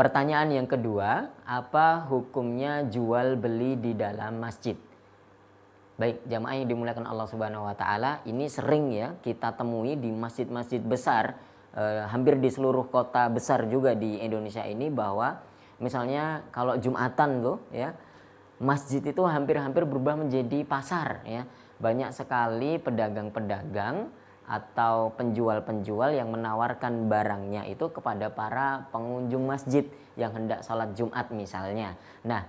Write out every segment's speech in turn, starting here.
Pertanyaan yang kedua, apa hukumnya jual beli di dalam masjid? Baik, jamaah yang dimuliakan Allah Subhanahu wa taala, ini sering ya kita temui di masjid-masjid besar eh, hampir di seluruh kota besar juga di Indonesia ini bahwa misalnya kalau Jumatan tuh ya, masjid itu hampir-hampir berubah menjadi pasar ya. Banyak sekali pedagang-pedagang atau penjual-penjual yang menawarkan barangnya itu kepada para pengunjung masjid yang hendak sholat Jumat misalnya. Nah,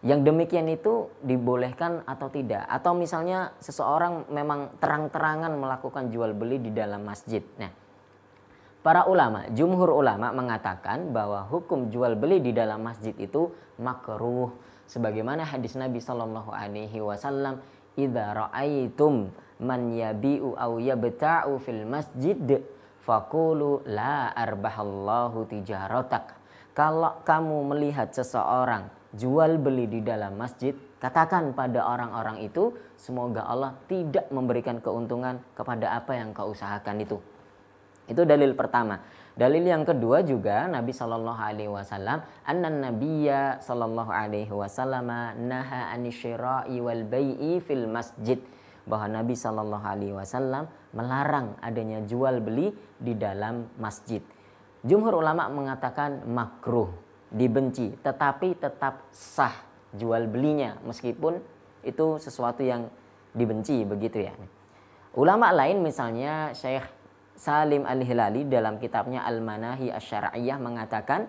yang demikian itu dibolehkan atau tidak? Atau misalnya seseorang memang terang-terangan melakukan jual beli di dalam masjid. Nah, para ulama, jumhur ulama mengatakan bahwa hukum jual beli di dalam masjid itu makruh sebagaimana hadis Nabi Shallallahu alaihi wasallam, "Idza ra'aitum man yabi'u au yabta'u fil masjid fakulu la arbahallahu tijaratak. Kalau kamu melihat seseorang jual beli di dalam masjid, katakan pada orang-orang itu semoga Allah tidak memberikan keuntungan kepada apa yang kau usahakan itu. Itu dalil pertama. Dalil yang kedua juga Nabi Shallallahu Alaihi Wasallam, an Nabiya Shallallahu Alaihi Wasallam naha anishira'i wal bayi fil masjid bahwa Nabi Shallallahu Alaihi Wasallam melarang adanya jual beli di dalam masjid. Jumhur ulama mengatakan makruh, dibenci, tetapi tetap sah jual belinya meskipun itu sesuatu yang dibenci begitu ya. Ulama lain misalnya Syekh Salim Al-Hilali dalam kitabnya Al-Manahi Asy-Syar'iyyah mengatakan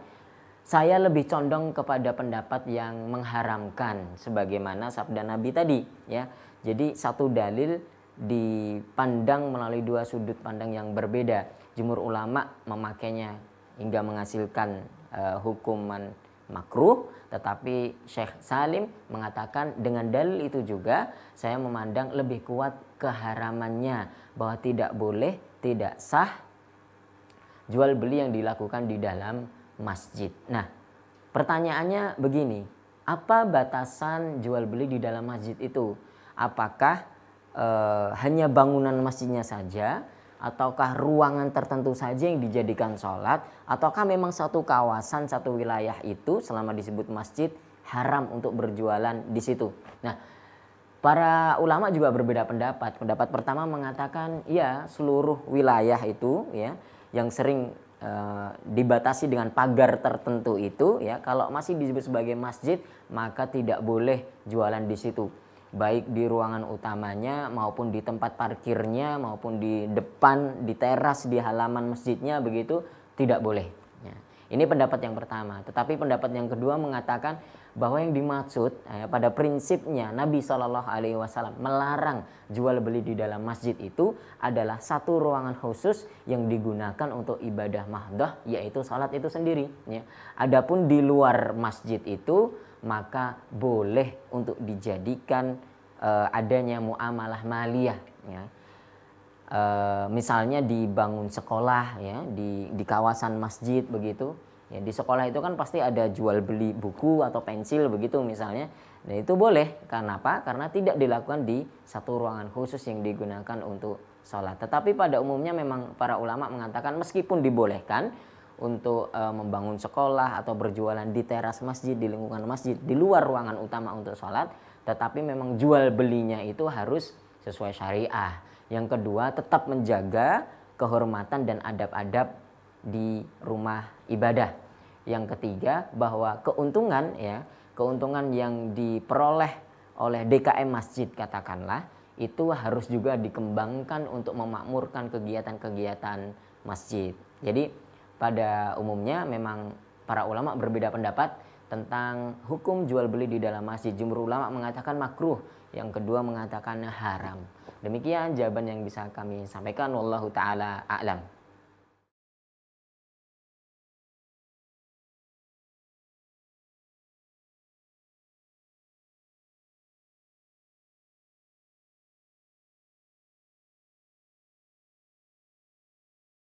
saya lebih condong kepada pendapat yang mengharamkan sebagaimana sabda Nabi tadi ya. Jadi satu dalil dipandang melalui dua sudut pandang yang berbeda. Jumhur ulama memakainya hingga menghasilkan uh, hukuman makruh, tetapi Syekh Salim mengatakan dengan dalil itu juga saya memandang lebih kuat keharamannya bahwa tidak boleh, tidak sah jual beli yang dilakukan di dalam masjid. Nah, pertanyaannya begini, apa batasan jual beli di dalam masjid itu? Apakah e, hanya bangunan masjidnya saja, ataukah ruangan tertentu saja yang dijadikan sholat, ataukah memang satu kawasan, satu wilayah itu selama disebut masjid haram untuk berjualan di situ? Nah, Para ulama juga berbeda pendapat. Pendapat pertama mengatakan ya seluruh wilayah itu ya yang sering Eh, dibatasi dengan pagar tertentu itu ya kalau masih disebut sebagai masjid maka tidak boleh jualan di situ baik di ruangan utamanya maupun di tempat parkirnya maupun di depan di teras di halaman masjidnya begitu tidak boleh ini pendapat yang pertama. Tetapi pendapat yang kedua mengatakan bahwa yang dimaksud eh, pada prinsipnya Nabi Shallallahu Alaihi Wasallam melarang jual beli di dalam masjid itu adalah satu ruangan khusus yang digunakan untuk ibadah mahdoh yaitu salat itu sendiri. Ya. Adapun di luar masjid itu maka boleh untuk dijadikan eh, adanya muamalah maliyah. Ya e, misalnya dibangun sekolah ya di di kawasan masjid begitu ya di sekolah itu kan pasti ada jual beli buku atau pensil begitu misalnya dan nah, itu boleh karena apa karena tidak dilakukan di satu ruangan khusus yang digunakan untuk sholat tetapi pada umumnya memang para ulama mengatakan meskipun dibolehkan untuk e, membangun sekolah atau berjualan di teras masjid di lingkungan masjid di luar ruangan utama untuk sholat tetapi memang jual belinya itu harus sesuai syariah yang kedua, tetap menjaga kehormatan dan adab-adab di rumah ibadah. Yang ketiga, bahwa keuntungan ya, keuntungan yang diperoleh oleh DKM masjid katakanlah itu harus juga dikembangkan untuk memakmurkan kegiatan-kegiatan masjid. Jadi pada umumnya memang para ulama berbeda pendapat tentang hukum jual beli di dalam masjid. Jumhur ulama mengatakan makruh, yang kedua mengatakan haram. Demikian jawaban yang bisa kami sampaikan. Wallahu taala a'lam.